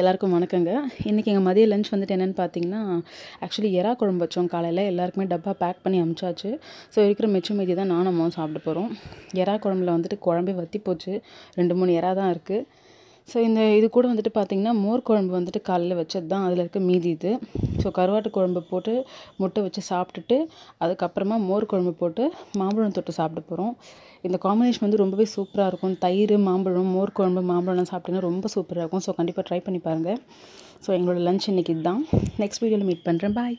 எல்லாருக்கும் வணக்கங்க இன்றைக்கி எங்கள் மதிய லஞ்ச் வந்துட்டு என்னென்னு பார்த்தீங்கன்னா ஆக்சுவலி எறா குழம்பு வச்சோம் காலையில் எல்லாருக்குமே டப்பா பேக் பண்ணி அமிச்சாச்சு ஸோ இருக்கிற மிச்சம் மீதி தான் நானும் அம்மாவும் சாப்பிட போகிறோம் எறா குழம்புல வந்துட்டு குழம்பே வற்றி போச்சு ரெண்டு மூணு எறா தான் இருக்குது ஸோ இந்த இது கூட வந்துட்டு பார்த்திங்கன்னா மோர் குழம்பு வந்துட்டு காலையில் வச்சது தான் அதில் இருக்க மீதி இது ஸோ கருவாட்டு குழம்பு போட்டு முட்டை வச்சு சாப்பிட்டுட்டு அதுக்கப்புறமா மோர் குழம்பு போட்டு மாம்பழம் தொட்டு சாப்பிட போகிறோம் இந்த காம்பினேஷன் வந்து ரொம்பவே சூப்பராக இருக்கும் தயிர் மாம்பழம் மோர் குழம்பு மாம்பழம்லாம் சாப்பிட்டிங்கன்னா ரொம்ப சூப்பராக இருக்கும் ஸோ கண்டிப்பாக ட்ரை பண்ணி பாருங்கள் ஸோ எங்களோட லன்ச் இன்றைக்கி இதுதான் நெக்ஸ்ட் வீடியோவில் மீட் பண்ணுறேன் பாய்